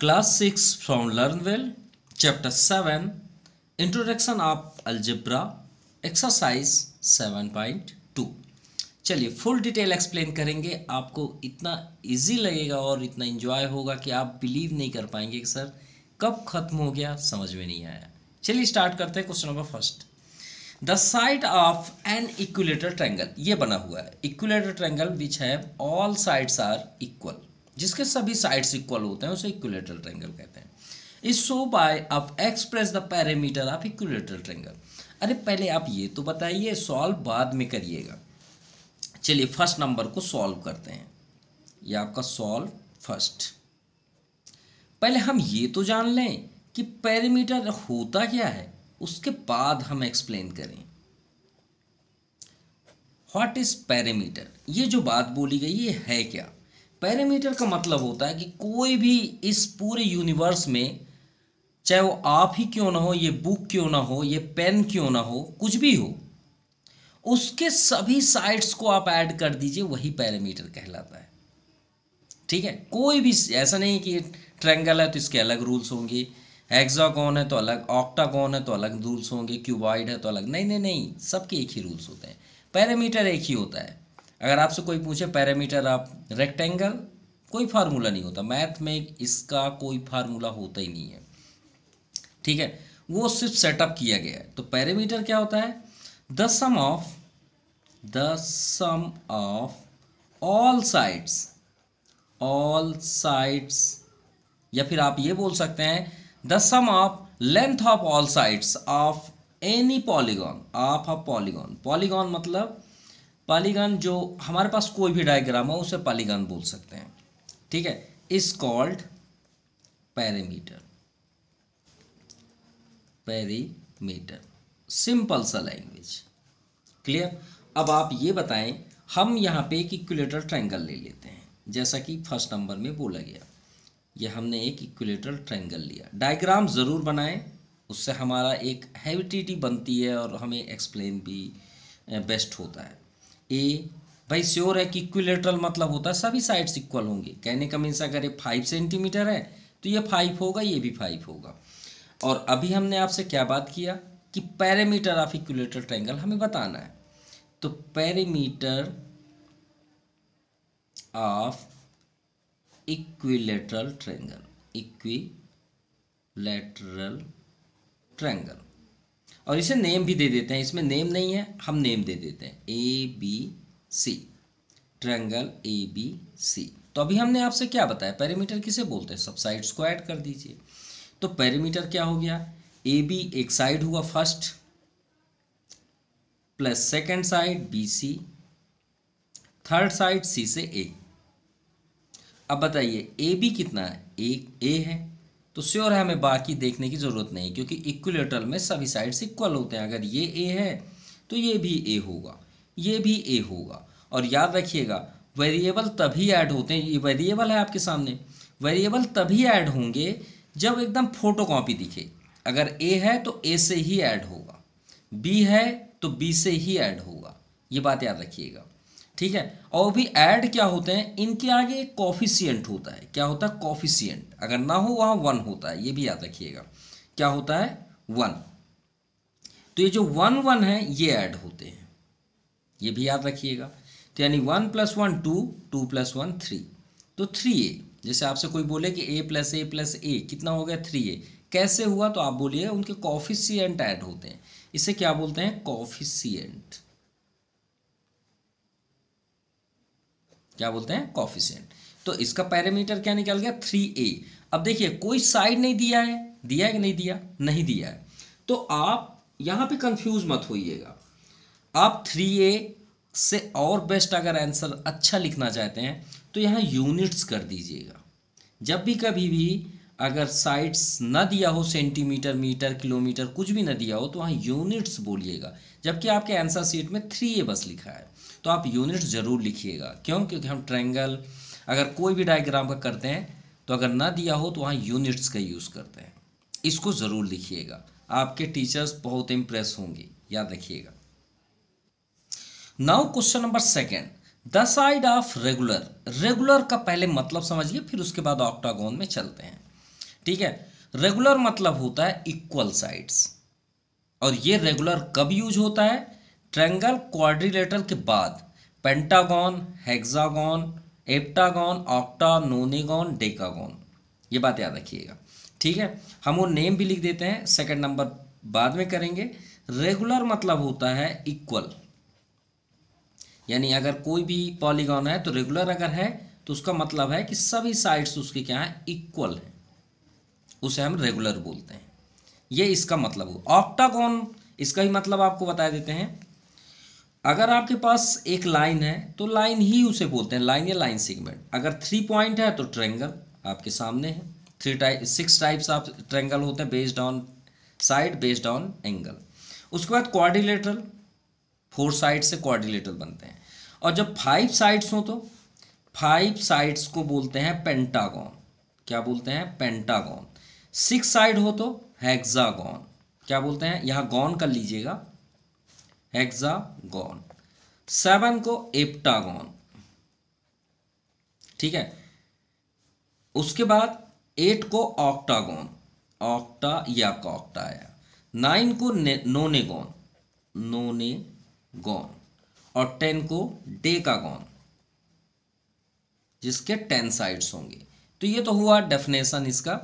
Class six learn well chapter seven introduction of algebra exercise seven point two चलिए full detail explain करेंगे आपको इतना easy लगेगा और इतना इन्जॉय होगा कि आप बिलीव नहीं कर पाएंगे कि सर कब ख़त्म हो गया समझ में नहीं आया चलिए स्टार्ट करते हैं question number first the side of an equilateral triangle ये बना हुआ है equilateral triangle which have all sides are equal जिसके सभी साइड्स इक्वल होते हैं उसे इक्विलेटरल ट्रेंगल कहते हैं इस सो बाय अब express the parameter of equilateral triangle अरे पहले आप ये तो बताइए सॉल्व बाद में करिएगा चलिए फर्स्ट नंबर को सॉल्व करते हैं ये आपका सॉल्व फर्स्ट पहले हम ये तो जान लें कि पैरामीटर होता क्या है उसके बाद हम एक्सप्लेन करें व्हाट इज पैरामीटर ये जो बात बोली गई ये है क्या पैरामीटर का मतलब होता है कि कोई भी इस पूरे यूनिवर्स में चाहे वो आप ही क्यों ना हो ये बुक क्यों ना हो ये पेन क्यों ना हो कुछ भी हो उसके सभी साइड्स को आप ऐड कर दीजिए वही पैरामीटर कहलाता है ठीक है कोई भी ऐसा नहीं कि ट्रेंगल है तो इसके अलग रूल्स होंगे हेक्सागोन है तो अलग ऑक्टाकॉन है तो अलग रूल्स होंगे क्यूबाइड है तो अलग नहीं नहीं नहीं सबके एक ही रूल्स होते हैं पैरामीटर एक ही होता है अगर आपसे कोई पूछे पैरामीटर आप रेक्टेंगल कोई फार्मूला नहीं होता मैथ में इसका कोई फार्मूला होता ही नहीं है ठीक है वो सिर्फ सेटअप किया गया है तो पैरामीटर क्या होता है the sum of the sum of all sides all sides या फिर आप ये बोल सकते हैं the sum of length of all sides of any polygon of a polygon polygon मतलब पालीगान जो हमारे पास कोई भी डायग्राम हो उसे पालीगान बोल सकते हैं ठीक है is called perimeter perimeter simple सा लैंग्वेज क्लियर अब आप ये बताएं हम यहाँ पे एक इक्वलेटर ट्रायंगल ले लेते हैं जैसा कि फर्स्ट नंबर में बोला गया ये हमने एक इक्वलेटर ट्रायंगल लिया डायग्राम ज़रूर बनाएं उससे हमारा एक हैविटिटी बनती है और हमें एक्सप्लेन भी बेस्ट eh, होता है ए भाई श्योर है कि इक्विलेटरल मतलब होता है सभी साइड्स इक्वल होंगे कहने का मीन्स अगर ये फाइव सेंटीमीटर है तो ये फाइव होगा ये भी फाइव होगा और अभी हमने आपसे क्या बात किया कि पैरामीटर ऑफ इक्विलेटरल ट्रायंगल हमें बताना है तो parameter of equilateral triangle equilateral triangle और इसे नेम भी दे देते हैं इसमें नेम नहीं है हम नेम दे देते हैं A B C triangle A B C तो अभी हमने आपसे क्या बताया पैरामीटर किसे बोलते हैं सब साइड्स को ऐड कर दीजिए तो पैरामीटर क्या हो गया ए बी एक साइड हुआ first plus second side B C third side C से ए अब बताइए ए बी कितना है एक ए है तो श्योर है हमें बाकी देखने की ज़रूरत नहीं क्योंकि इक्वलेटरल में सभी साइड्स इक्वल होते हैं अगर ये ए है तो ये भी ए होगा ये भी ए होगा और याद रखिएगा वेरिएबल तभी ऐड होते हैं ये वेरिएबल है आपके सामने वेरिएबल तभी ऐड होंगे जब एकदम फोटो कॉपी दिखे अगर ए है तो ए से ही ऐड होगा बी है तो बी से ही ऐड होगा ये बात याद रखिएगा ठीक है और भी ऐड क्या होते हैं इनके आगे एक कॉफिशियंट होता है क्या होता है कॉफिशियंट अगर ना हो वहाँ वन होता है ये भी याद रखिएगा क्या होता है वन तो ये जो वन वन है ये ऐड होते हैं ये भी याद रखिएगा तो यानी one plus one two two plus one three तो थ्री ए जैसे आपसे कोई बोले कि ए प्लस ए प्लस ए कितना हो गया थ्री ए कैसे हुआ तो आप बोलिए उनके कॉफिशियंट ऐड होते हैं इसे क्या बोलते हैं कॉफिशियंट क्या बोलते हैं कॉफिशेंट तो इसका पैरामीटर क्या निकल गया थ्री ए अब देखिए कोई साइड नहीं दिया है दिया है कि नहीं दिया नहीं दिया है तो आप यहाँ पे कंफ्यूज मत होइएगा आप थ्री ए से और बेस्ट अगर आंसर अच्छा लिखना चाहते हैं तो यहाँ यूनिट्स कर दीजिएगा जब भी कभी भी अगर साइड्स ना दिया हो सेंटीमीटर मीटर किलोमीटर कुछ भी ना दिया हो तो वहाँ यूनिट्स बोलिएगा जबकि आपके आंसर सीट में थ्री ए बस लिखा है तो आप यूनिट ज़रूर लिखिएगा क्यों क्योंकि हम ट्रैंगल अगर कोई भी डायग्राम का करते हैं तो अगर ना दिया हो तो वहाँ यूनिट्स का यूज़ करते हैं इसको ज़रूर लिखिएगा आपके टीचर्स बहुत इंप्रेस होंगे याद रखिएगा now question number second the side of regular regular का पहले मतलब समझिए फिर उसके बाद ऑक्टागोन में चलते हैं ठीक है रेगुलर मतलब होता है इक्वल साइड्स और ये रेगुलर कब यूज होता है ट्रेंगल क्वाड्रिलेटर के बाद pentagon hexagon heptagon octa nonagon decagon ये बात याद रखिएगा ठीक है हम वो नेम भी लिख देते हैं सेकंड नंबर बाद में करेंगे रेगुलर मतलब होता है इक्वल यानी अगर कोई भी पॉलीगॉन है तो रेगुलर अगर है तो उसका मतलब है कि सभी साइड्स उसके क्या हैं इक्वल हैं उसे हम रेगुलर बोलते हैं ये इसका मतलब हो ऑक्टागॉन इसका ही मतलब आपको बता देते हैं अगर आपके पास एक लाइन है तो लाइन ही उसे बोलते हैं लाइन या लाइन सेगमेंट अगर थ्री पॉइंट है तो ट्रेंगल आपके सामने है थ्री टाइप सिक्स टाइप्स आप ट्रेंगल होते हैं based on side based on angle उसके बाद क्वारिलेटरल फोर साइड से क्वारिलेटरल बनते हैं और जब फाइव साइड्स हो तो फाइव साइड्स को बोलते हैं पेंटागॉन क्या बोलते हैं पेंटागॉन सिक्स साइड हो तो हेक्सागॉन क्या बोलते हैं यहाँ गॉन कर लीजिएगा हेक्सागोन सेवन को एप्टागोन ठीक है उसके बाद एट को ऑक्टागोन ऑक्टा या कॉक्टा या नाइन को नोनेगोन नोनेगोन और टेन को डेकागोन जिसके टेन साइड्स होंगे तो ये तो हुआ डेफिनेशन इसका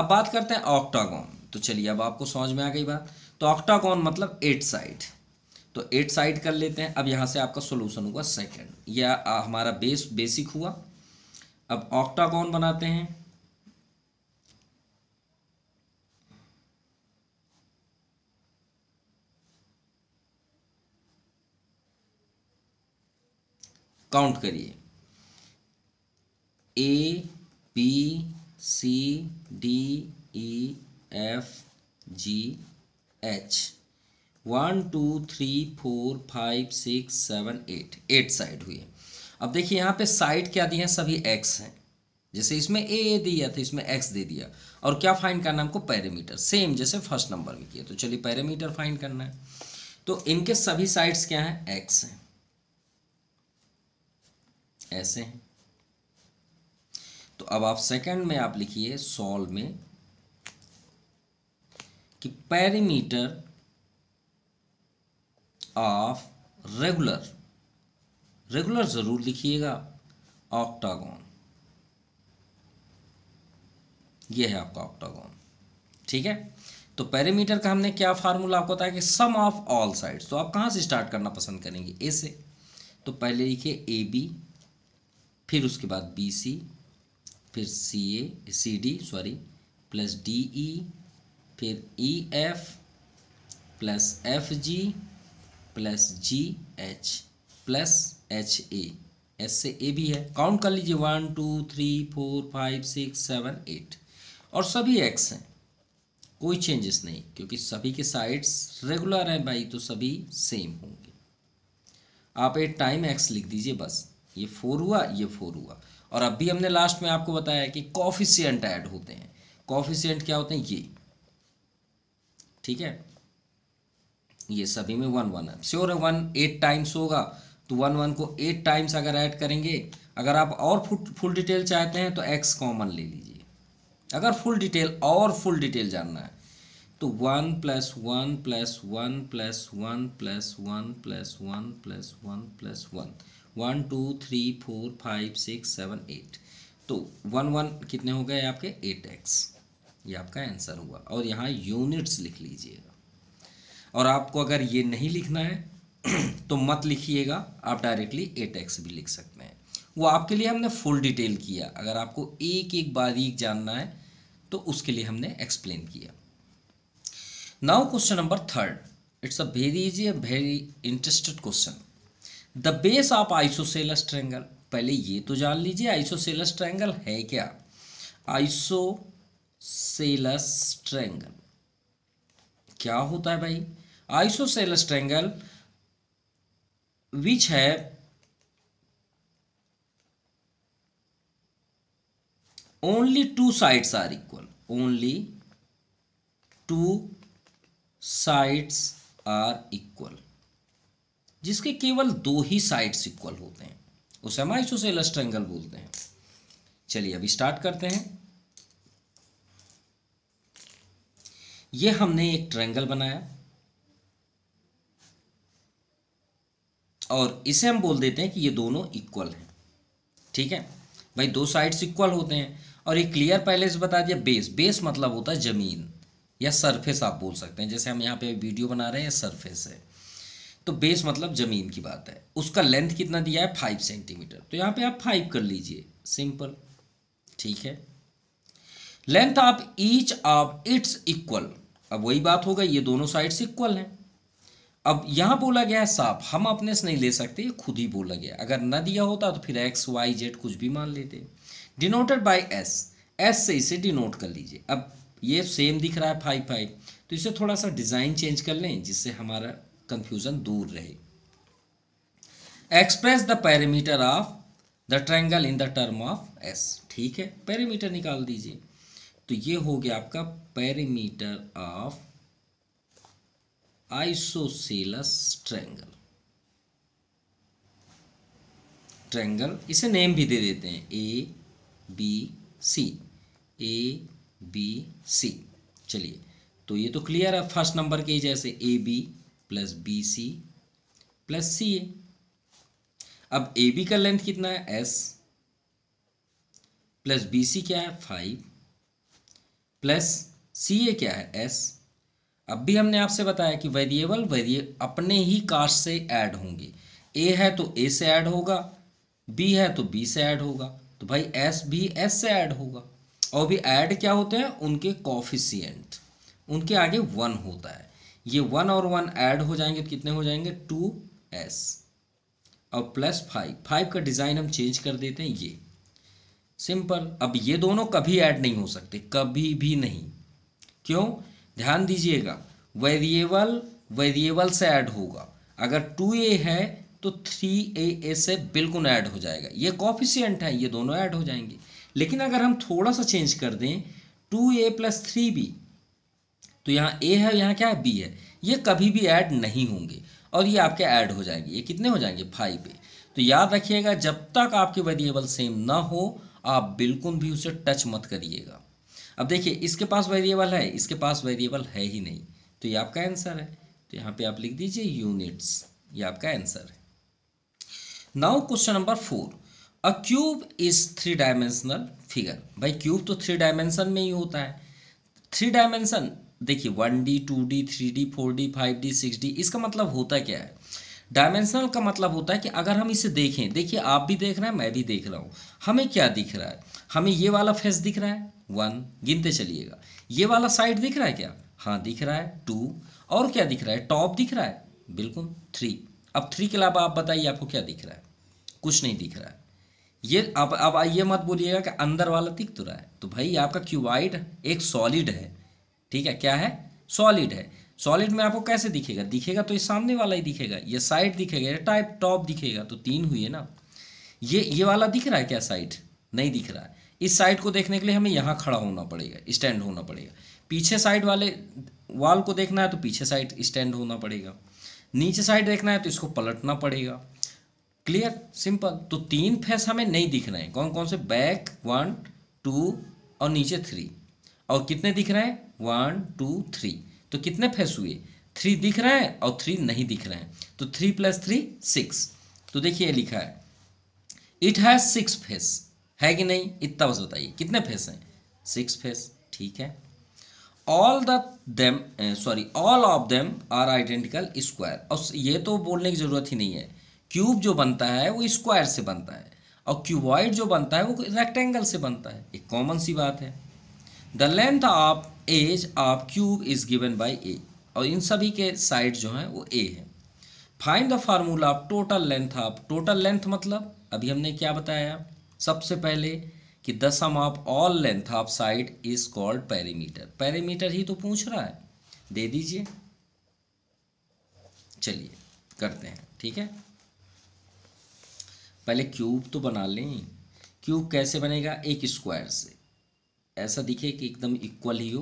अब बात करते हैं ऑक्टागोन तो चलिए अब आपको समझ में आ गई बात तो ऑक्टागोन मतलब एट साइड तो एट साइड कर लेते हैं अब यहाँ से आपका सोल्यूशन हुआ सेकेंड यह हमारा बेस बेसिक हुआ अब ऑक्टागोन बनाते हैं काउंट करिए A B C D E F G H one two three four five six seven eight eight side हुई है अब देखिए यहाँ पे साइड क्या दी है सभी एक्स हैं जैसे इसमें ए दिया था तो इसमें एक्स दे दिया और क्या फाइंड करना है हमको पैरामीटर सेम जैसे फर्स्ट नंबर में किया तो चलिए पैरामीटर फाइंड करना है तो इनके सभी साइड्स क्या हैं एक्स हैं ऐसे हैं तो अब आप सेकंड में आप लिखिए सॉल्व में कि पैरामीटर ऑफ रेगुलर रेगुलर ज़रूर लिखिएगा ऑक्टागोन ये है आपका ऑक्टागोन ठीक है तो पैरामीटर का हमने क्या फार्मूला आपको बताया कि सम ऑफ ऑल साइड्स तो आप कहाँ से स्टार्ट करना पसंद करेंगे ए से तो पहले लिखिए ए बी फिर उसके बाद बी सी फिर C A C D sorry plus D E फिर E F plus F G plus G H plus H A S से ए भी है काउंट कर लीजिए one two three four five six seven eight और सभी x हैं कोई चेंजेस नहीं क्योंकि सभी के साइड्स रेगुलर हैं भाई तो सभी सेम होंगे आप एट टाइम एक्स लिख दीजिए बस ये फोर हुआ ये फोर हुआ और अब भी हमने लास्ट में आपको बताया कि कॉफिशियंट ऐड होते हैं कॉफिशियंट क्या होते हैं ये ठीक है ये सभी में वन वन है श्योर है वन एट टाइम्स होगा तो वन वन को एट टाइम्स अगर ऐड करेंगे अगर आप और फुल डिटेल चाहते हैं तो एक्स कॉमन ले लीजिए अगर फुल डिटेल और फुल डिटेल जानना है तो one plus one plus one plus one plus one plus one plus one plus one one two three four five six seven eight तो वन वन कितने हो गए आपके एट एक्स ये आपका आंसर हुआ और यहाँ यूनिट्स लिख लीजिए और आपको अगर ये नहीं लिखना है तो मत लिखिएगा आप डायरेक्टली ए टैक्स भी लिख सकते हैं वो आपके लिए हमने फुल डिटेल किया अगर आपको एक एक बारीक जानना है तो उसके लिए हमने एक्सप्लेन किया now question number third it's a very easy a very interested question the base of isosceles triangle पहले ये तो जान लीजिए आइसोसेलस ट्रैंगल है क्या आइसोसेलस ट्रैंगल क्या होता है भाई आइसोसेलस ट्रेंगल विच है only two sides are equal only two sides are equal जिसके केवल दो ही साइड्स इक्वल होते हैं उसे हम आइसोसेलस ट्रैंगल बोलते हैं चलिए अभी स्टार्ट करते हैं ये हमने एक ट्रैंगल बनाया और इसे हम बोल देते हैं कि ये दोनों इक्वल हैं ठीक है भाई दो साइड्स इक्वल होते हैं और ये क्लियर पहले से बता दिया बेस बेस मतलब होता है ज़मीन या सरफेस आप बोल सकते हैं जैसे हम यहाँ पे वीडियो बना रहे हैं सरफेस है तो बेस मतलब ज़मीन की बात है उसका लेंथ कितना दिया है फाइव सेंटीमीटर तो यहाँ पे आप फाइव कर लीजिए सिंपल ठीक है लेंथ आप ईच ऑफ इट्स इक्वल अब वही बात होगा ये दोनों साइड्स इक्वल हैं अब यहाँ बोला गया है साफ हम अपने से नहीं ले सकते ये खुद ही बोला गया अगर न दिया होता तो फिर एक्स वाई जेड कुछ भी मान लेते डिनोटेड बाय एस एस से इसे डिनोट कर लीजिए अब ये सेम दिख रहा है फाइव फाइव तो इसे थोड़ा सा डिज़ाइन चेंज कर लें जिससे हमारा कंफ्यूजन दूर रहे express the parameter of the triangle in the term of S ठीक है पैरामीटर निकाल दीजिए तो ये हो गया आपका parameter of isosceles triangle triangle इसे नेम भी दे देते हैं A B C A B सी चलिए तो ये तो क्लियर है फर्स्ट नंबर के जैसे A B plus B C plus C A अब ए बी का लेंथ कितना है एस प्लस बी सी क्या है फाइव प्लस सी ए क्या है एस अब भी हमने आपसे बताया कि वेरिएबल वेरिए अपने ही कास्ट से ऐड होंगे ए है तो ए से ऐड होगा बी है तो बी से ऐड होगा तो भाई एस भी एस से ऐड होगा और भी ऐड क्या होते हैं उनके कॉफिशियंट उनके आगे वन होता है ये वन और वन ऐड हो जाएंगे तो कितने हो जाएंगे टू एस और प्लस फाइव फाइव का डिज़ाइन हम चेंज कर देते हैं ये सिंपल अब ये दोनों कभी ऐड नहीं हो सकते कभी भी नहीं क्यों ध्यान दीजिएगा वेरिएबल वेरिएबल से ऐड होगा अगर टू ए है तो थ्री ए ए से बिल्कुल ऐड हो जाएगा ये कॉफिशियंट है ये दोनों ऐड हो जाएंगे लेकिन अगर हम थोड़ा सा चेंज कर दें two A plus three B तो यहाँ ए है यहाँ क्या है बी है ये कभी भी ऐड नहीं होंगे और ये आपके ऐड हो जाएंगे ये कितने हो जाएंगे फाइव ए तो याद रखिएगा जब तक आपके वेरिएबल सेम ना हो आप बिल्कुल भी उसे टच मत करिएगा अब देखिए इसके पास वेरिएबल है इसके पास वेरिएबल है ही नहीं तो ये आपका आंसर है तो यहाँ पे आप लिख दीजिए यूनिट्स ये आपका आंसर है now question number four a cube is three dimensional figure भाई क्यूब तो थ्री डायमेंशन में ही होता है थ्री डायमेंशन देखिए one D two D three D four D five D six D इसका मतलब होता क्या है डायमेंशनल का मतलब होता है कि अगर हम इसे देखें देखिए आप भी देख रहे हैं मैं भी देख रहा हूँ हमें क्या दिख रहा है हमें ये वाला फेस दिख रहा है वन गिनते चलिएगा ये वाला साइड दिख रहा है क्या हाँ दिख रहा है टू और क्या दिख रहा है टॉप दिख रहा है बिल्कुल थ्री अब थ्री के अलावा आप बताइए आपको क्या दिख रहा है कुछ नहीं दिख रहा है ये अब अब ये मत बोलिएगा कि अंदर वाला दिख तो रहा है तो भाई आपका क्यूबाइड एक सॉलिड है ठीक है क्या है सॉलिड है सॉलिड में आपको कैसे दिखेगा दिखेगा तो ये सामने वाला ही दिखेगा ये साइड दिखेगा ये टाइप टॉप दिखेगा तो तीन हुई ना ये ये वाला दिख रहा है क्या साइड नहीं दिख रहा है इस साइड को देखने के लिए हमें यहाँ खड़ा होना पड़ेगा स्टैंड होना पड़ेगा पीछे साइड वाले वाल को देखना है तो पीछे साइड स्टैंड होना पड़ेगा नीचे साइड देखना है तो इसको पलटना पड़ेगा क्लियर सिंपल तो तीन फेस हमें नहीं दिख रहे हैं कौन कौन से बैक वन टू और नीचे थ्री और कितने दिख रहे हैं वन टू थ्री तो कितने फेस हुए थ्री दिख रहा है और थ्री नहीं दिख रहा है तो थ्री प्लस थ्री सिक्स तो देखिए लिखा है इट हैज सिक्स फेस है कि नहीं इतना बस बताइए कितने फेस हैं सिक्स फेस ठीक है all the them sorry all of them are identical square और ये तो बोलने की ज़रूरत ही नहीं है क्यूब जो बनता है वो स्क्वायर से बनता है और क्यूबॉइड जो बनता है वो रेक्टेंगल से बनता है एक कॉमन सी बात है the length of edge of cube is given by A और इन सभी के साइड जो हैं वो ए है find the formula of total length of total length मतलब अभी हमने क्या बताया सबसे पहले कि the sum of all length of side is called perimeter perimeter ही तो पूछ रहा है दे दीजिए चलिए करते हैं ठीक है पहले क्यूब तो बना लें क्यूब कैसे बनेगा एक स्क्वायर से ऐसा दिखे कि एकदम इक्वल ही हो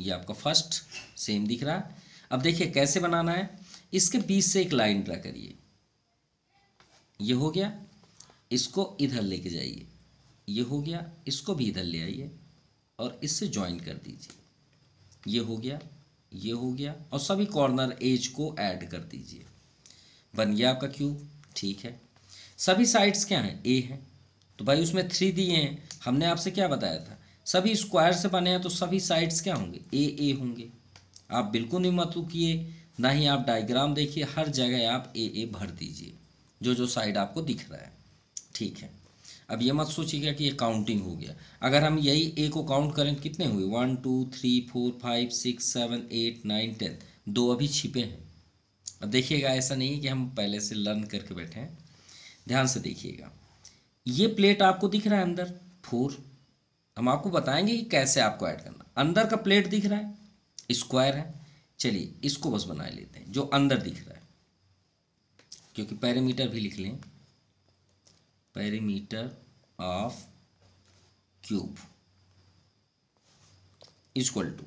ये आपका फर्स्ट सेम दिख रहा है अब देखिए कैसे बनाना है इसके बीच से एक लाइन ड्रा करिए ये हो गया इसको इधर लेके जाइए ये हो गया इसको भी इधर ले आइए और इससे ज्वाइन कर दीजिए ये हो गया ये हो गया और सभी कॉर्नर एज को ऐड कर दीजिए बन गया आपका क्यूब ठीक है सभी साइड्स क्या हैं ए हैं तो भाई उसमें थ्री दिए हैं हमने आपसे क्या बताया था सभी स्क्वायर से बने हैं तो सभी साइड्स क्या होंगे ए ए होंगे आप बिल्कुल नहीं मत रुकिए ना ही आप डायग्राम देखिए हर जगह आप ए ए भर दीजिए जो जो साइड आपको दिख रहा है ठीक है अब ये मत सोचिएगा कि ये काउंटिंग हो गया अगर हम यही ए को काउंट करें तो कितने हुए one two three four five six seven eight nine ten दो अभी छिपे हैं अब देखिएगा ऐसा नहीं है कि हम पहले से लर्न करके बैठे हैं ध्यान से देखिएगा ये प्लेट आपको दिख रहा है अंदर फोर हम आपको बताएंगे कि कैसे आपको ऐड करना अंदर का प्लेट दिख रहा है स्क्वायर है चलिए इसको बस बना लेते हैं जो अंदर दिख रहा है क्योंकि पैरामीटर भी लिख लें parameter of cube equal to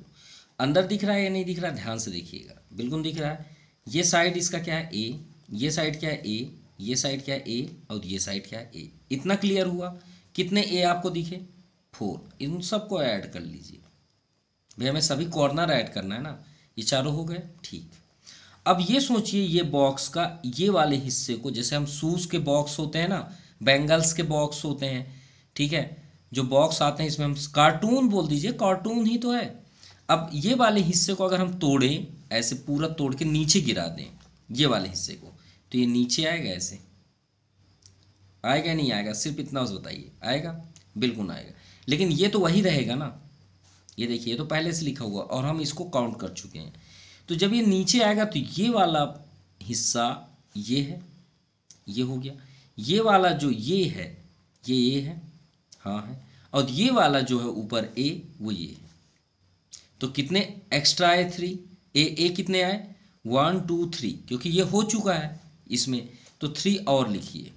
अंदर दिख रहा है या नहीं दिख रहा ध्यान से देखिएगा बिल्कुल दिख रहा है ये साइड इसका क्या है ए ये साइड क्या है ए ये साइड क्या है ए और ये साइड क्या है ए इतना क्लियर हुआ कितने ए आपको दिखे फोर इन सबको ऐड कर लीजिए भैया हमें सभी कॉर्नर ऐड करना है ना ये चारों हो गए ठीक अब ये सोचिए ये बॉक्स का ये वाले हिस्से को जैसे हम शूज़ के बॉक्स होते हैं ना बैंगल्स के बॉक्स होते हैं ठीक है जो बॉक्स आते हैं इसमें हम कार्टून बोल दीजिए कार्टून ही तो है अब ये वाले हिस्से को अगर हम तोड़ें ऐसे पूरा तोड़ के नीचे गिरा दें ये वाले हिस्से को तो ये नीचे आएगा ऐसे आएगा नहीं आएगा सिर्फ इतना बताइए आएगा बिल्कुल आएगा लेकिन ये तो वही रहेगा ना ये देखिए तो पहले से लिखा हुआ और हम इसको काउंट कर चुके हैं तो जब ये नीचे आएगा तो ये वाला हिस्सा ये है ये हो गया ये वाला जो ये है ये ये है हाँ है और ये वाला जो है ऊपर ए वो ये है तो कितने एक्स्ट्रा आए थ्री ए ए कितने आए वन टू थ्री क्योंकि ये हो चुका है इसमें तो थ्री और लिखिए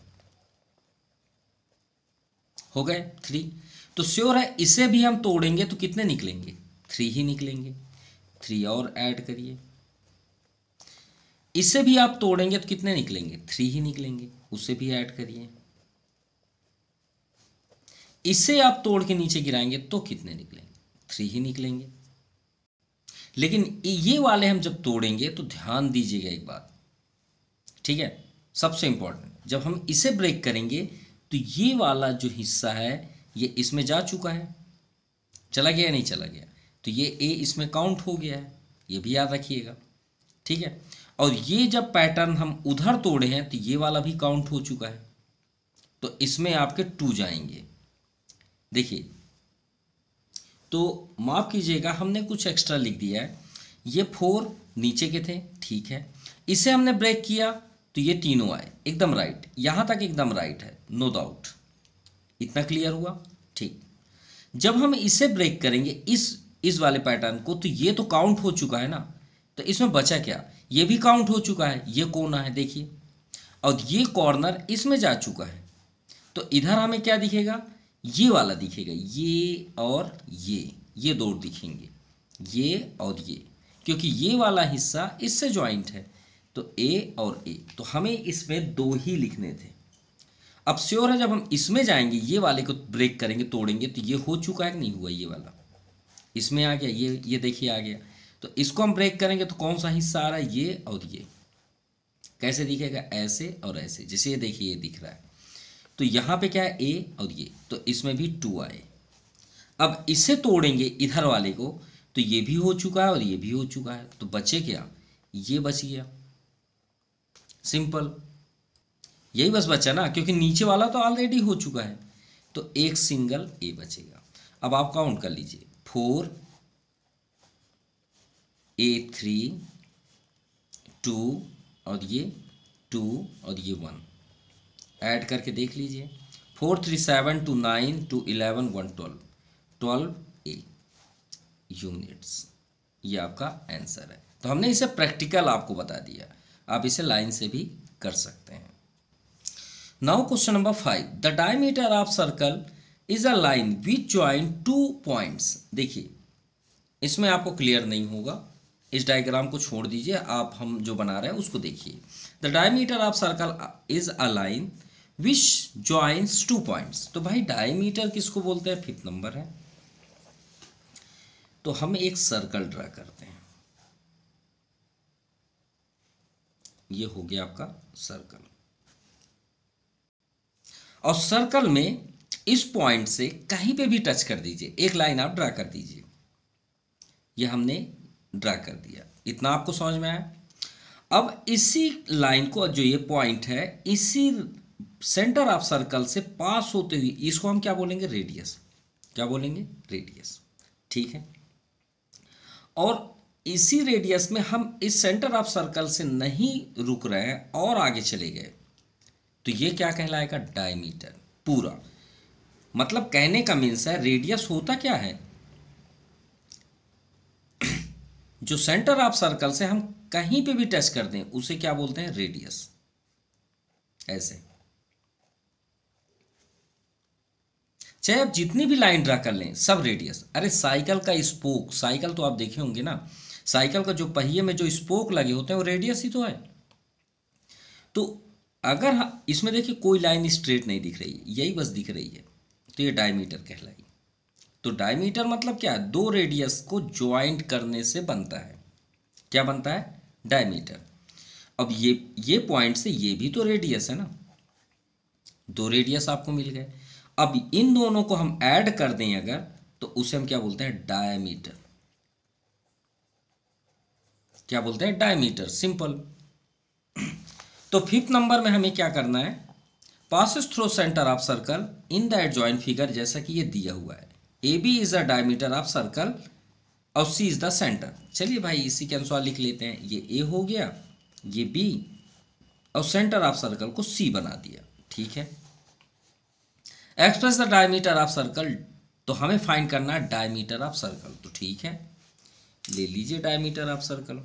हो गए थ्री तो श्योर है इसे भी हम तोड़ेंगे तो कितने निकलेंगे थ्री ही निकलेंगे थ्री और ऐड करिए इसे भी आप तोड़ेंगे तो कितने निकलेंगे थ्री ही निकलेंगे उसे भी ऐड करिए इसे आप तोड़ के नीचे गिराएंगे तो कितने निकलेंगे थ्री ही निकलेंगे लेकिन ये वाले हम जब तोड़ेंगे तो ध्यान दीजिएगा एक बात ठीक है सबसे इंपॉर्टेंट जब हम इसे ब्रेक करेंगे तो ये वाला जो हिस्सा है ये इसमें जा चुका है चला गया नहीं चला गया तो ये ए इसमें काउंट हो गया है ये भी याद रखिएगा ठीक है और ये जब पैटर्न हम उधर तोड़े हैं तो ये वाला भी काउंट हो चुका है तो इसमें आपके टू जाएंगे देखिए तो माफ़ कीजिएगा हमने कुछ एक्स्ट्रा लिख दिया है ये फोर नीचे के थे ठीक है इसे हमने ब्रेक किया तो ये तीनों आए एकदम राइट यहां तक एकदम राइट है नो डाउट इतना क्लियर हुआ ठीक जब हम इसे ब्रेक करेंगे इस इस वाले पैटर्न को तो ये तो काउंट हो चुका है ना तो इसमें बचा क्या ये भी काउंट हो चुका है ये कोना है देखिए और ये कॉर्नर इसमें जा चुका है तो इधर हमें क्या दिखेगा ये वाला दिखेगा ये और ये ये दो दिखेंगे ये और ये क्योंकि ये वाला हिस्सा इससे ज्वाइंट है तो ए और ए तो हमें इसमें दो ही लिखने थे अब श्योर है जब हम इसमें जाएंगे ये वाले को ब्रेक करेंगे तोड़ेंगे तो ये हो चुका है कि नहीं हुआ ये वाला इसमें आ गया ये ये देखिए आ गया तो इसको हम ब्रेक करेंगे तो कौन सा हिस्सा आ रहा है ये और ये कैसे दिखेगा ऐसे और ऐसे जैसे ये देखिए ये दिख रहा है तो यहाँ पे क्या है ए और ये तो इसमें भी टू आए अब इसे तोड़ेंगे इधर वाले को तो ये भी हो चुका है और ये भी हो चुका है तो बचे क्या ये बच गया सिंपल यही बस बचा ना क्योंकि नीचे वाला तो ऑलरेडी हो चुका है तो एक सिंगल ए बचेगा अब आप काउंट कर लीजिए फोर ए थ्री टू और ये टू और ये वन ऐड करके देख लीजिए four three seven two nine two eleven one twelve twelve A units ये आपका आंसर है तो हमने इसे प्रैक्टिकल आपको बता दिया आप इसे लाइन से भी कर सकते हैं now question number five the diameter of circle is a line which join two points. देखिए इसमें आपको क्लियर नहीं होगा इस डायग्राम को छोड़ दीजिए आप हम जो बना रहे हैं उसको देखिए the diameter of circle is a line which joins two points तो भाई डायमीटर किसको बोलते हैं फिफ्थ नंबर है तो हम एक सर्कल ड्रा करते हैं ये हो गया आपका सर्कल और सर्कल में इस पॉइंट से कहीं पे भी टच कर दीजिए एक लाइन आप ड्रा कर दीजिए ये हमने ड्रा कर दिया इतना आपको समझ में आया अब इसी लाइन को जो ये पॉइंट है इसी सेंटर ऑफ सर्कल से पास होते हुए इसको हम क्या बोलेंगे रेडियस क्या बोलेंगे रेडियस ठीक है और इसी रेडियस में हम इस सेंटर ऑफ सर्कल से नहीं रुक रहे हैं और आगे चले गए तो ये क्या कहलाएगा डायमीटर पूरा मतलब कहने का मीन्स है रेडियस होता क्या है जो सेंटर ऑफ सर्कल से हम कहीं पे भी टच कर दें उसे क्या बोलते हैं रेडियस ऐसे चाहे आप जितनी भी लाइन ड्रा कर लें सब रेडियस अरे साइकिल का स्पोक साइकिल तो आप देखे होंगे ना साइकिल का जो पहिए में जो स्पोक लगे होते हैं वो रेडियस ही तो है तो अगर इसमें देखिए कोई लाइन स्ट्रेट नहीं दिख रही यही बस दिख रही है तो ये डायमीटर कहलाई तो डायमीटर मतलब क्या है दो रेडियस को ज्वाइंट करने से बनता है क्या बनता है डायमीटर अब ये ये पॉइंट से ये भी तो रेडियस है ना दो रेडियस आपको मिल गए अब इन दोनों को हम ऐड कर दें अगर तो उसे हम क्या बोलते हैं डायमीटर क्या बोलते हैं डायमीटर सिंपल तो फिफ्थ नंबर में हमें क्या करना है passes through centre of circle in the adjoint figure जैसा कि ये दिया हुआ है A B is the diameter of circle और सी इज़ द सेंटर चलिए भाई इसी के अनुसार लिख लेते हैं ये ए हो गया ये बी और सेंटर ऑफ सर्कल को सी बना दिया ठीक है express the diameter of circle तो हमें फाइंड करना है डायमीटर ऑफ सर्कल तो ठीक है ले लीजिए diameter of circle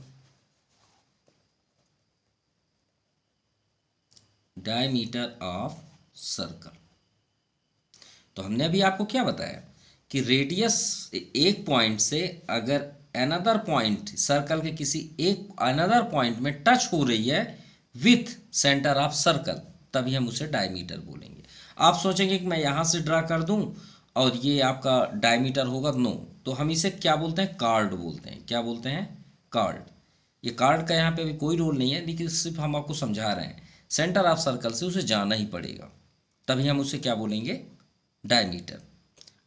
diameter of circle तो हमने अभी आपको क्या बताया कि रेडियस एक पॉइंट से अगर अनदर पॉइंट सर्कल के किसी एक अनदर पॉइंट में टच हो रही है विथ सेंटर ऑफ सर्कल तभी हम उसे डायमीटर बोलेंगे आप सोचेंगे कि मैं यहां से ड्रा कर दूं और ये आपका डायमीटर होगा नो तो हम इसे क्या बोलते हैं कार्ड बोलते हैं क्या बोलते हैं कार्ड ये कार्ड का यहाँ पे भी कोई रोल नहीं है लेकिन सिर्फ हम आपको समझा रहे हैं सेंटर ऑफ सर्कल से उसे जाना ही पड़ेगा तभी हम उसे क्या बोलेंगे डायमीटर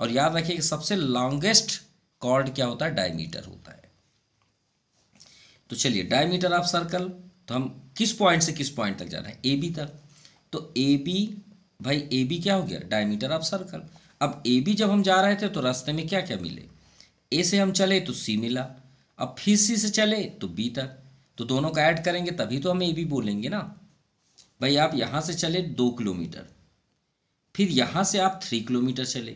और याद रखिए कि सबसे लॉन्गेस्ट कॉर्ड क्या होता है डायमीटर होता है तो चलिए डायमीटर ऑफ सर्कल तो हम किस पॉइंट से किस पॉइंट तक जा रहे हैं ए बी तक तो ए बी भाई ए बी क्या हो गया डायमीटर ऑफ सर्कल अब ए बी जब हम जा रहे थे तो रास्ते में क्या क्या मिले ए से हम चले तो सी मिला अब फिर सी से चले तो बी तक तो दोनों का ऐड करेंगे तभी तो हम ए बी बोलेंगे ना भाई आप यहाँ से चले दो किलोमीटर फिर यहाँ से आप थ्री किलोमीटर चले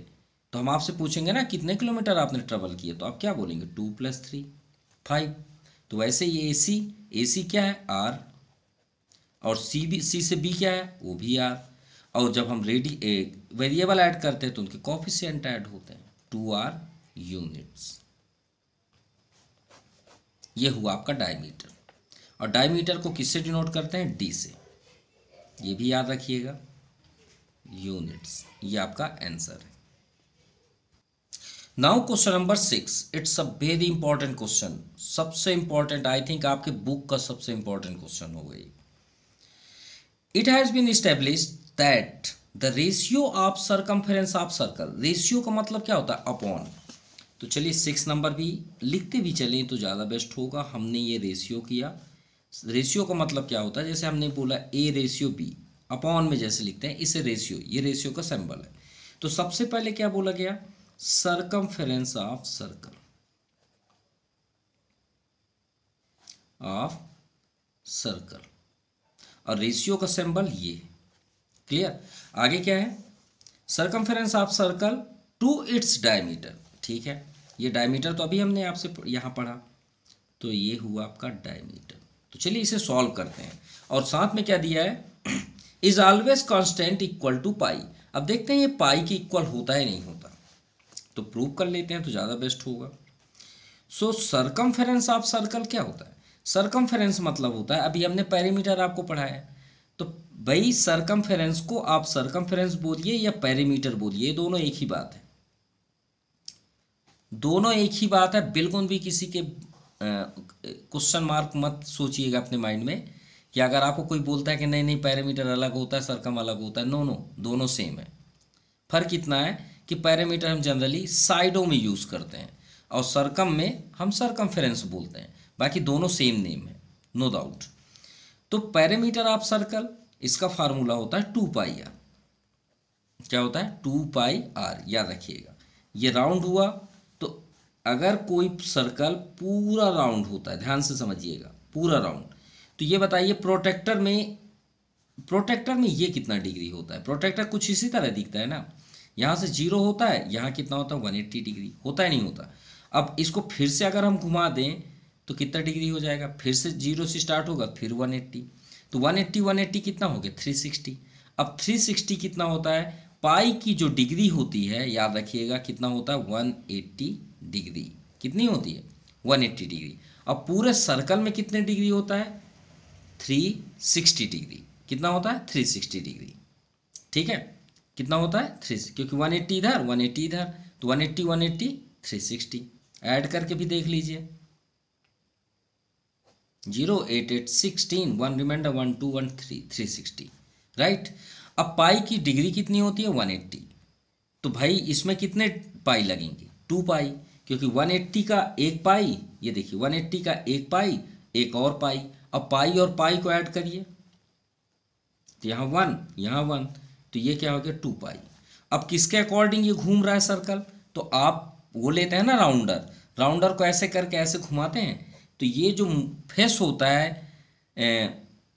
तो हम आपसे पूछेंगे ना कितने किलोमीटर आपने ट्रेवल किए तो आप क्या बोलेंगे टू प्लस थ्री फाइव तो वैसे ये ए सी ए सी क्या है आर और सी भी सी से बी क्या है वो भी आर और जब हम रेडी वेरिएबल ऐड करते हैं तो उनके कॉफिशियंट ऐड होते हैं टू आर यूनिट्स ये हुआ आपका डायमीटर और डायमीटर को किससे डिनोट करते हैं डी से ये भी याद रखिएगा यूनिट्स ये आपका आंसर है now question number six it's a very important question सबसे इंपॉर्टेंट आई थिंक आपके बुक का सबसे इंपॉर्टेंट क्वेश्चन हो गई it has been establish that the ratio of circumference of circle ratio का मतलब क्या होता है अपॉन तो चलिए सिक्स नंबर भी लिखते भी चलें तो ज़्यादा बेस्ट होगा हमने ये रेशियो किया रेशियो का मतलब क्या होता है जैसे हमने बोला ए रेशियो बी अपॉन में जैसे लिखते हैं इसे रेशियो ये रेशियो का सिंबल है तो सबसे पहले क्या बोला गया circum of circle of circle और रेशियो का सिंबल ये क्लियर आगे क्या है circum of circle to its diameter ठीक है ये डायमीटर तो अभी हमने आपसे यहां पढ़ा तो ये हुआ आपका डायमीटर तो चलिए इसे सॉल्व करते हैं और साथ में क्या दिया है is always constant equal to pi अब देखते हैं ये पाई के इक्वल होता है नहीं होता तो प्रूव कर लेते हैं तो ज़्यादा बेस्ट होगा सो सरकम ऑफ सर्कल क्या होता है सरकम मतलब होता है अभी हमने पैरीमीटर आपको पढ़ाया तो भाई सरकम को आप सरकम बोलिए या पैरीमीटर बोलिए दोनों एक ही बात है दोनों एक ही बात है बिल्कुल भी किसी के क्वेश्चन मार्क मत सोचिएगा अपने माइंड में कि अगर आपको कोई बोलता है कि नहीं नहीं पैरामीटर अलग होता है सरकम अलग होता है नो नो दोनों सेम है फर्क इतना है कि पैरामीटर हम जनरली साइडों में यूज़ करते हैं और सरकम में हम सरकम बोलते हैं बाकी दोनों सेम नेम है नो डाउट तो पैरामीटर ऑफ सर्कल इसका फार्मूला होता है टू पाई आर क्या होता है टू पाई आर याद रखिएगा ये राउंड हुआ अगर कोई सर्कल पूरा राउंड होता है ध्यान से समझिएगा पूरा राउंड तो ये बताइए प्रोटेक्टर में प्रोटेक्टर में ये कितना डिग्री होता है प्रोटेक्टर कुछ इसी तरह दिखता है ना यहाँ से जीरो होता है यहाँ कितना होता है वन एट्टी डिग्री होता है नहीं होता अब इसको फिर से अगर हम घुमा दें तो कितना डिग्री हो जाएगा फिर से जीरो से स्टार्ट होगा फिर वन एट्टी तो वन एट्टी वन एट्टी कितना हो गया थ्री सिक्सटी अब थ्री सिक्सटी कितना होता है पाई की जो डिग्री होती है याद रखिएगा कितना होता है वन एट्टी डिग्री कितनी होती है 180 डिग्री अब पूरे सर्कल में कितने डिग्री होता है 360 डिग्री कितना होता है 360 डिग्री ठीक है कितना होता है थ्री क्योंकि 180 इधर 180 इधर तो 180 180 360 ऐड करके भी देख लीजिए zero eight eight sixteen one remainder one two one three three sixty right अब पाई की डिग्री कितनी होती है वन एट्टी तो भाई इसमें कितने पाई लगेंगे टू पाई क्योंकि 180 का एक पाई ये देखिए 180 का एक पाई एक और पाई अब पाई और पाई को ऐड करिए तो यहाँ वन यहाँ वन तो ये क्या हो गया टू पाई अब किसके अकॉर्डिंग ये घूम रहा है सर्कल तो आप वो लेते हैं ना राउंडर राउंडर को ऐसे करके ऐसे घुमाते हैं तो ये जो फेस होता है ए,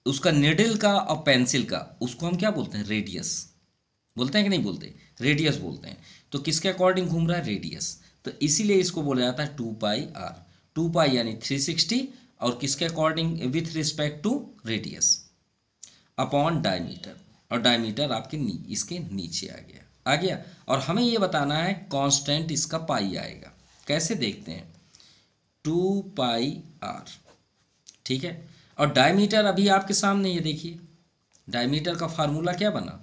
उसका निडल का और पेंसिल का उसको हम क्या बोलते हैं रेडियस बोलते हैं कि नहीं बोलते रेडियस बोलते हैं तो किसके अकॉर्डिंग घूम रहा है रेडियस तो इसीलिए इसको बोला जाता है two pi R two pi यानी थ्री सिक्सटी और किसके according with respect to radius upon diameter और डायमीटर आपके नी, इसके नीचे आ गया आ गया और हमें ये बताना है कांस्टेंट इसका पाई आएगा कैसे देखते हैं टू पाई आर ठीक है और डायमीटर अभी आपके सामने ये देखिए डायमीटर का फार्मूला क्या बना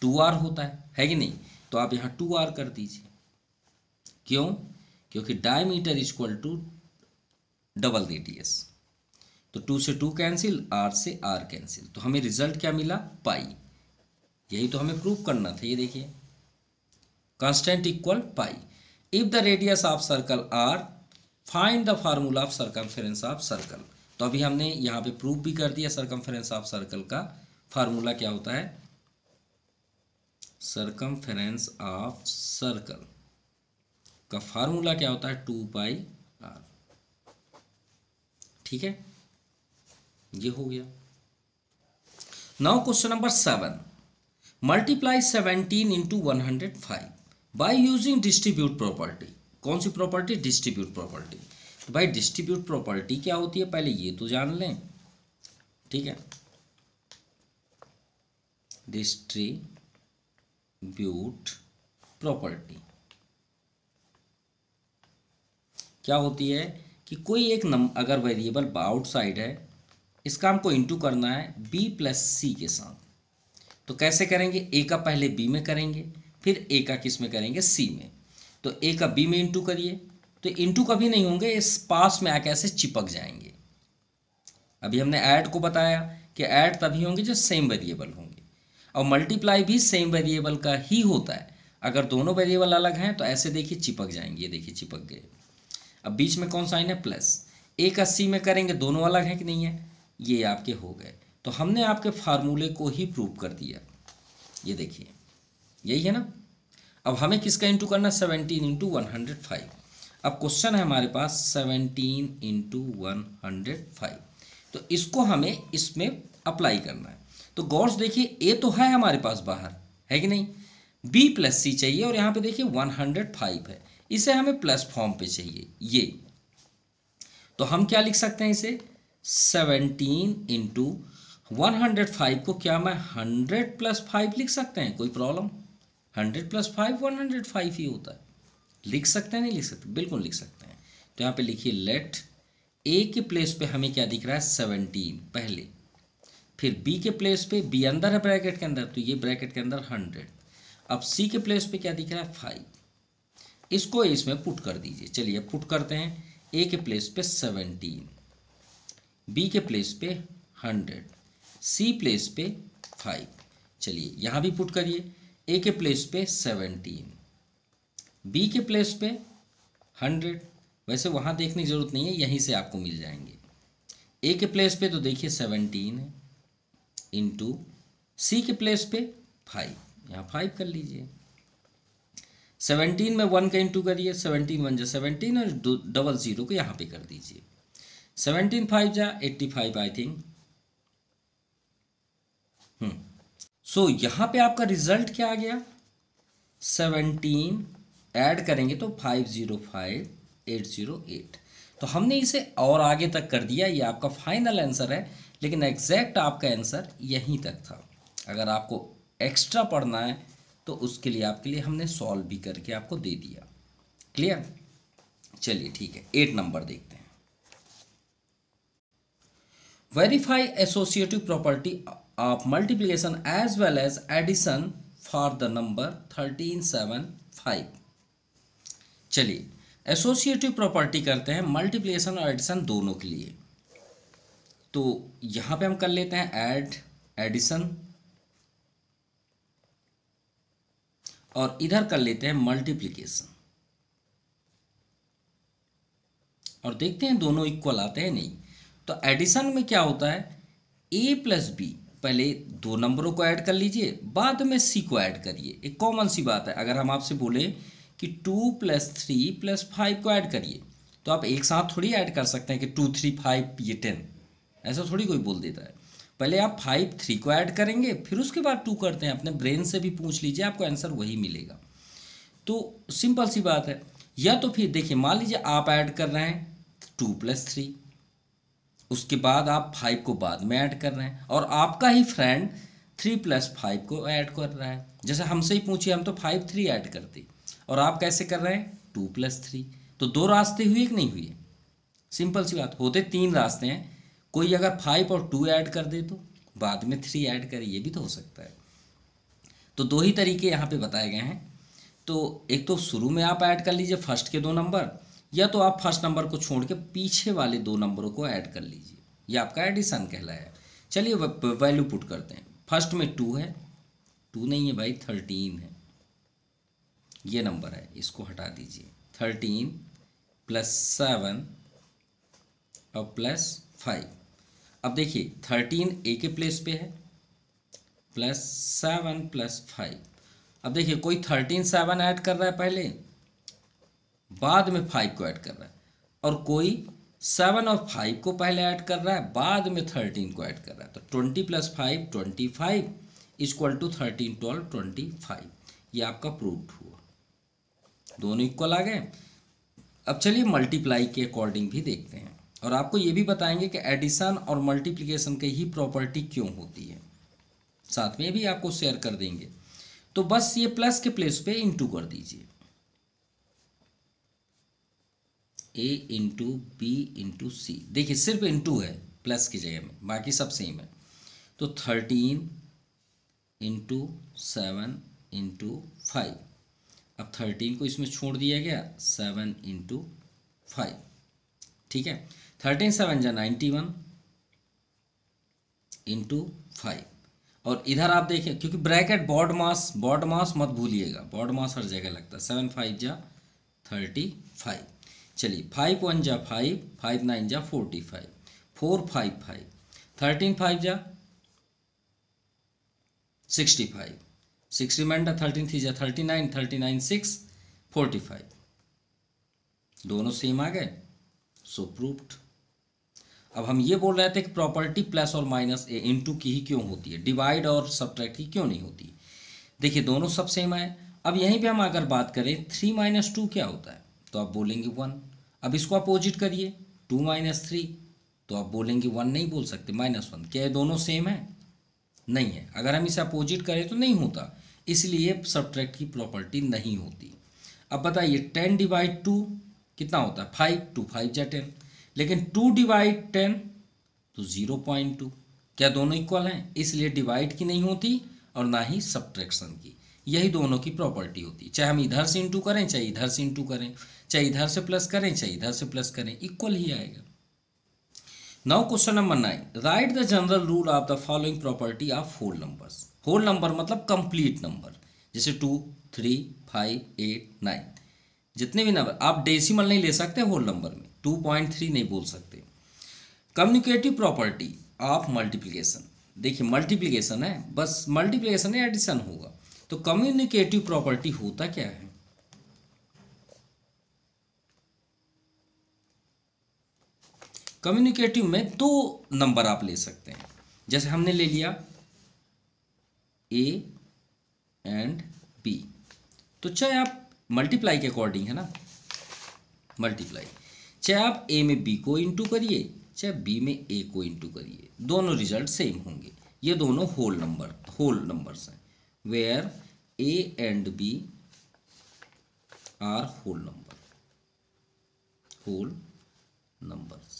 टू आर होता है है कि नहीं तो आप यहाँ टू आर कर दीजिए क्यों क्योंकि diameter is equal to double radius तो टू से टू कैंसिल आर से आर कैंसिल तो हमें रिजल्ट क्या मिला पाई यही तो हमें प्रूव करना था ये देखिए constant equal pi if the radius of circle R find the formula of circumference of circle तो अभी हमने यहां पे प्रूव भी कर दिया सरकम ऑफ सर्कल का फार्मूला क्या होता है सरकम ऑफ सर्कल इसका फार्मूला क्या होता है टू पाई आर ठीक है ये हो गया now question number seven multiply seventeen into one hundred five by using distribute property कौन सी प्रॉपर्टी डिस्ट्रीब्यूट प्रॉपर्टी तो भाई डिस्ट्रीब्यूट प्रॉपर्टी क्या होती है पहले ये तो जान लें ठीक है डिस्ट्रीब्यूट प्रॉपर्टी क्या होती है कि कोई एक नम अगर वेरिएबल आउटसाइड है इसका हमको इंटू करना है बी प्लस सी के साथ तो कैसे करेंगे ए का पहले बी में करेंगे फिर ए का किस में करेंगे सी में तो ए का बी में इंटू करिए तो इंटू कभी नहीं होंगे इस पास में आके ऐसे चिपक जाएंगे अभी हमने ऐड को बताया कि ऐड तभी होंगे जो सेम वेरिएबल होंगे और मल्टीप्लाई भी सेम वेरिएबल का ही होता है अगर दोनों वेरिएबल अलग हैं तो ऐसे देखिए चिपक जाएंगे देखिए चिपक गए अब बीच में कौन सा आइन है प्लस एक अस्सी में करेंगे दोनों अलग है कि नहीं है ये आपके हो गए तो हमने आपके फार्मूले को ही प्रूव कर दिया ये देखिए यही है ना अब हमें किसका इंटू करना seventeen into one hundred five अब क्वेश्चन है हमारे पास seventeen into one hundred five तो इसको हमें इसमें अप्लाई करना है तो गौर से देखिए ए तो है हमारे पास बाहर है कि नहीं बी प्लस सी चाहिए और यहाँ पे देखिए वन हंड्रेड फाइव है इसे हमें प्लस फॉर्म पे चाहिए ये तो हम क्या लिख सकते हैं इसे seventeen into one hundred five को क्या मैं हंड्रेड प्लस फाइव लिख सकते हैं कोई problem hundred plus five one hundred five ही होता है लिख सकते हैं नहीं लिख सकते बिल्कुल लिख सकते हैं तो यहाँ पे लिखिए लेट ए के प्लेस पे हमें क्या दिख रहा है सेवनटीन पहले फिर बी के प्लेस पे बी अंदर है ब्रैकेट के अंदर तो ये ब्रैकेट के अंदर हंड्रेड अब सी के प्लेस पे क्या दिख रहा है फाइव इसको इसमें पुट कर दीजिए चलिए पुट करते हैं ए के प्लेस पे सेवेंटीन बी के प्लेस पे हंड्रेड सी प्लेस पे फाइव चलिए यहाँ भी पुट करिए ए के प्लेस पे सेवेंटीन बी के प्लेस पे हंड्रेड वैसे वहाँ देखने की ज़रूरत नहीं है यहीं से आपको मिल जाएंगे ए के प्लेस पे तो देखिए सेवनटीन है इंटू सी के प्लेस पे फाइव यहाँ फाइव कर लीजिए सेवनटीन में वन का इंटू करिए सेवनटीन वन जा सेवनटीन और डबल ज़ीरो को यहाँ पे कर दीजिए सेवनटीन फाइव जा eighty five I think so यहाँ पे आपका रिजल्ट क्या आ गया सेवनटीन ऐड करेंगे तो five zero five eight zero eight तो हमने इसे और आगे तक कर दिया ये आपका फाइनल आंसर है लेकिन एग्जैक्ट आपका आंसर यहीं तक था अगर आपको एक्स्ट्रा पढ़ना है तो उसके लिए आपके लिए हमने सॉल्व भी करके आपको दे दिया क्लियर चलिए ठीक है एट नंबर देखते हैं verify associative property of multiplication as well as addition for the number thirteen seven five चलिए एसोसिएटिव प्रॉपर्टी करते हैं मल्टीप्लीकेशन और एडिशन दोनों के लिए तो यहां पे हम कर लेते हैं ऐड एड, एडिशन और इधर कर लेते हैं मल्टीप्लीकेशन और देखते हैं दोनों इक्वल आते हैं नहीं तो एडिशन में क्या होता है ए प्लस बी पहले दो नंबरों को ऐड कर लीजिए बाद में सी को ऐड करिए एक कॉमन सी बात है अगर हम आपसे बोले कि two plus three plus five को ऐड करिए तो आप एक साथ थोड़ी ऐड कर सकते हैं कि टू थ्री फाइव ये टेन ऐसा थोड़ी कोई बोल देता है पहले आप फाइव थ्री को ऐड करेंगे फिर उसके बाद टू करते हैं अपने ब्रेन से भी पूछ लीजिए आपको आंसर वही मिलेगा तो सिंपल सी बात है या तो फिर देखिए मान लीजिए आप ऐड कर रहे हैं टू प्लस थ्री उसके बाद आप फाइव को बाद में ऐड कर रहे हैं और आपका ही फ्रेंड थ्री प्लस फाइव को ऐड कर रहा है जैसे हमसे ही पूछिए हम तो फाइव थ्री ऐड कर दी और आप कैसे कर रहे हैं टू प्लस थ्री तो दो रास्ते हुए कि नहीं हुए सिंपल सी बात होते तीन रास्ते हैं कोई अगर फाइव और टू ऐड कर दे तो बाद में थ्री ऐड करे ये भी तो हो सकता है तो दो ही तरीके यहाँ पे बताए गए हैं तो एक तो शुरू में आप ऐड कर लीजिए फर्स्ट के दो नंबर या तो आप फर्स्ट नंबर को छोड़ के पीछे वाले दो नंबरों को ऐड कर लीजिए ये आपका एडिशन कहलाया चलिए वैल्यू पुट करते हैं फर्स्ट में टू है टू नहीं है भाई थर्टीन है ये नंबर है इसको हटा दीजिए थर्टीन प्लस सेवन और प्लस फाइव अब देखिए थर्टीन ए के प्लेस पे है प्लस सेवन प्लस फाइव अब देखिए कोई थर्टीन सेवन ऐड कर रहा है पहले बाद में फाइव को ऐड कर रहा है और कोई सेवन और फाइव को पहले ऐड कर रहा है बाद में थर्टीन को ऐड कर रहा है तो twenty plus five twenty five equal to thirteen twelve twenty five ये आपका प्रूफ हुआ दोनों इक्वल आ गए अब चलिए मल्टीप्लाई के अकॉर्डिंग भी देखते हैं और आपको ये भी बताएंगे कि एडिशन और मल्टीप्लिकेशन के ही प्रॉपर्टी क्यों होती है साथ में भी आपको शेयर कर देंगे तो बस ये प्लस के प्लेस पे इंटू कर दीजिए A into B into C देखिए सिर्फ इंटू है प्लस की जगह में बाकी सब सेम है तो thirteen into seven into five अब थर्टीन को इसमें छोड़ दिया गया सेवन इंटू फाइव ठीक है थर्टीन सेवन जा नाइन्टी वन इंटू फाइव और इधर आप देखिए क्योंकि bracket BODMAS BODMAS मत भूलिएगा बॉड मास हर जगह लगता है सेवन फाइव जा थर्टी फाइव चलिए फाइव वन जा फाइव फाइव नाइन जा forty five four five five thirteen five जा sixty five six remainder thirteen three जा thirty nine thirty nine six forty five दोनों सेम आ गए सो प्रूफ्ड अब हम ये बोल रहे थे कि प्रॉपर्टी प्लस और माइनस ए इंटू की ही क्यों होती है डिवाइड और सब्ट्रैक्ट की क्यों नहीं होती देखिए दोनों सब सेम है अब यहीं पे हम अगर बात करें थ्री माइनस टू क्या होता है तो आप बोलेंगे वन अब इसको अपोजिट करिए टू माइनस थ्री तो आप बोलेंगे वन नहीं बोल सकते माइनस वन क्या ये दोनों सेम है नहीं है अगर हम इसे अपोजिट करें तो नहीं होता इसलिए सब्ट्रैक्ट की प्रॉपर्टी नहीं होती अब बताइए टेन डिवाइड टू कितना होता है फाइव टू फाइव या टेन लेकिन टू डिवाइड टेन तो ज़ीरो पॉइंट टू क्या दोनों इक्वल हैं इसलिए डिवाइड की नहीं होती और ना ही सब्ट्रैक्शन की यही दोनों की प्रॉपर्टी होती है चाहे हम इधर से इंटू करें चाहे इधर से इंटू करें चाहे इधर से प्लस करें चाहे इधर से प्लस करें इक्वल ही आएगा नौ question number nine right the general rule of the following property of whole numbers whole number मतलब कंप्लीट नंबर जैसे two three five eight nine जितने भी नंबर आप डेसिमल नहीं ले सकते होल नंबर में टू पॉइंट थ्री नहीं बोल सकते कम्युनिकेटिव प्रॉपर्टी ऑफ मल्टीप्लिकेशन देखिए मल्टीप्लिकेशन है बस मल्टीप्लिकेशन है एडिशन होगा तो कम्युनिकेटिव प्रॉपर्टी होता क्या है कम्युनिकेटिव में दो नंबर आप ले सकते हैं जैसे हमने ले लिया ए एंड बी तो चाहे आप मल्टीप्लाई के अकॉर्डिंग है ना मल्टीप्लाई चाहे आप ए में बी को इंटू करिए चाहे बी में ए को इंटू करिए दोनों रिजल्ट सेम होंगे ये दोनों होल नंबर होल नंबर्स हैं where A and B are whole number whole numbers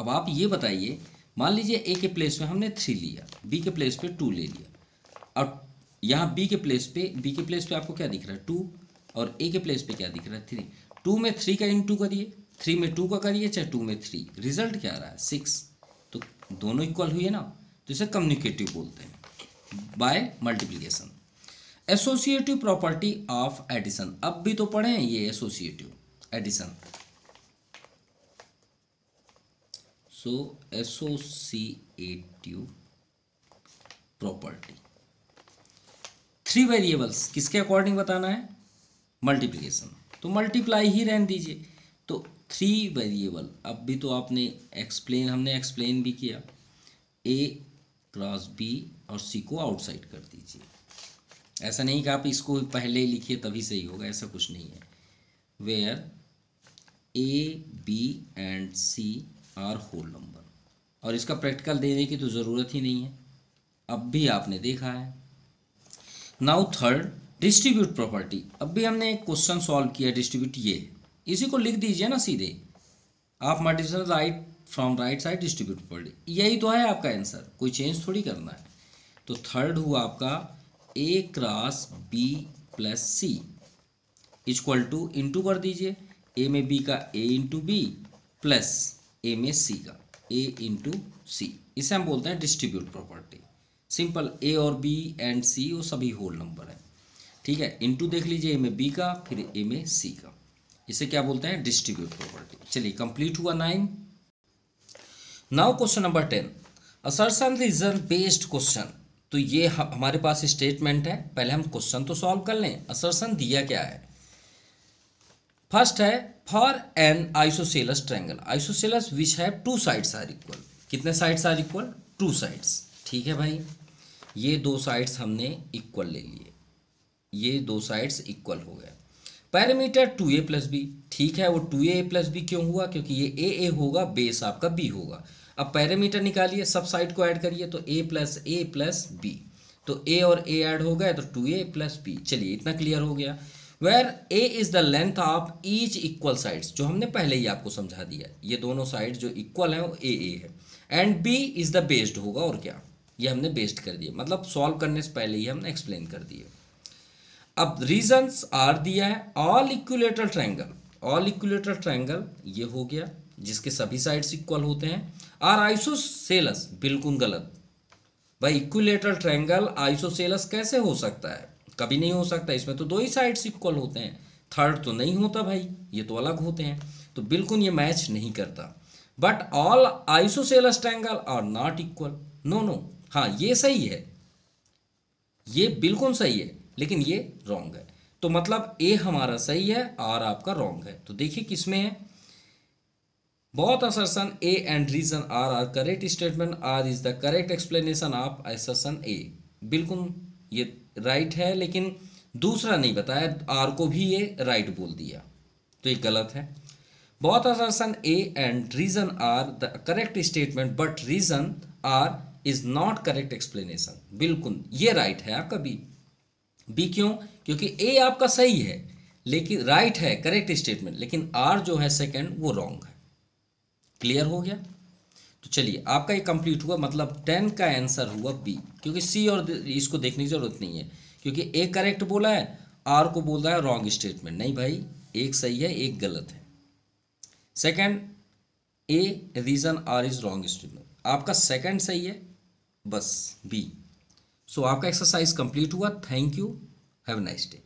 अब आप ये बताइए मान लीजिए ए के प्लेस में हमने थ्री लिया बी के प्लेस पे टू ले लिया और यहाँ बी के प्लेस पे बी के प्लेस पे आपको क्या दिख रहा है टू और ए के प्लेस पे क्या दिख रहा है थ्री टू में थ्री का इंटू करिए थ्री में टू का करिए चाहे टू में थ्री रिजल्ट क्या आ रहा है सिक्स तो दोनों इक्वल हुई है ना तो इसे कम्युनिकेटिव बोलते हैं by multiplication associative property of addition अब भी तो पढ़े हैं ये associative addition so associative property three variables किसके अकॉर्डिंग बताना है मल्टीप्लीकेशन तो मल्टीप्लाई ही रहने दीजिए तो थ्री वेरिएबल अब भी तो आपने एक्सप्लेन हमने एक्सप्लेन भी किया ए क्रॉस बी और सी को आउटसाइड कर दीजिए ऐसा नहीं कि आप इसको पहले लिखिए तभी सही होगा ऐसा कुछ नहीं है where A B and C are whole number और इसका प्रैक्टिकल देने की तो ज़रूरत ही नहीं है अब भी आपने देखा है नाउ थर्ड डिस्ट्रीब्यूट प्रॉपर्टी अब भी हमने एक क्वेश्चन सॉल्व किया डिस्ट्रीब्यूट ये इसी को लिख दीजिए ना सीधे आप multiply right from right side distribute property यही तो है आपका आंसर कोई चेंज थोड़ी करना है तो थर्ड हुआ आपका A cross B plus C equal to into कर दीजिए ए में बी का A into B plus A में सी का ए इंटू सी इसे हम बोलते हैं डिस्ट्रीब्यूट प्रॉपर्टी सिंपल ए और बी एंड सी वो सभी होल नंबर है ठीक है इनटू देख लीजिए ए में बी का फिर ए में सी का इसे क्या बोलते हैं डिस्ट्रीब्यूट प्रॉपर्टी चलिए कंप्लीट हुआ nine now question number ten assertion reason based question तो ये हमारे पास स्टेटमेंट है पहले हम क्वेश्चन तो सॉल्व कर लें असरसन दिया क्या है फर्स्ट है for an isosceles triangle isosceles which have two sides are equal कितने sides are equal two sides ठीक है भाई ये दो साइड्स हमने इक्वल ले लिए ये दो साइड्स इक्वल हो गया parameter two A plus B ठीक है वो टू ए प्लस बी क्यों हुआ क्योंकि ये ए ए होगा बेस आपका बी होगा अब पैरामीटर निकालिए सब साइड को ऐड करिए तो A plus A plus B तो ए और ए ऐड तो हो गया तो टू ए प्लस बी चलिए इतना क्लियर हो गया where A is the length of each equal sides जो हमने पहले ही आपको समझा दिया ये दोनों साइड जो इक्वल हैं वो ए ए है and B is the based होगा और क्या ये हमने बेस्ड कर दिया मतलब सॉल्व करने से पहले ही हमने एक्सप्लेन कर दिया अब रीजंस आर दिया है all equilateral triangle all equilateral triangle ये हो गया जिसके सभी साइड्स इक्वल होते हैं आर आइसोसेलस बिल्कुल गलत भाई इक्विलेटरल ट्रायंगल आइसोसेलस कैसे हो सकता है कभी नहीं हो सकता इसमें तो दो ही साइड्स इक्वल होते हैं थर्ड तो नहीं होता भाई ये तो अलग होते हैं तो बिल्कुल ये मैच नहीं करता but all isosceles triangle are not equal no no हाँ ये सही है ये बिल्कुल सही है लेकिन ये रॉन्ग है तो मतलब ए हमारा सही है आर आपका रॉन्ग है तो देखिए किसमें है बहुत assertion A and reason R are correct statement R is the correct explanation of assertion A बिल्कुल ये राइट है लेकिन दूसरा नहीं बताया आर को भी ये राइट बोल दिया तो ये गलत है बहुत assertion A and reason R the correct statement but reason R is not correct explanation बिल्कुल ये राइट है आपका भी बी क्यों क्योंकि ए आपका सही है लेकिन राइट right है करेक्ट स्टेटमेंट लेकिन आर जो है सेकंड वो रॉन्ग है क्लियर हो गया तो चलिए आपका ये कंप्लीट हुआ मतलब टेन का आंसर हुआ बी क्योंकि सी और इसको देखने की जरूरत नहीं है क्योंकि ए करेक्ट बोला है आर को बोल रहा है रॉन्ग स्टेटमेंट नहीं भाई एक सही है एक गलत है second A reason R is wrong statement आपका सेकंड सही है बस बी सो आपका एक्सरसाइज कंप्लीट हुआ thank you have nice day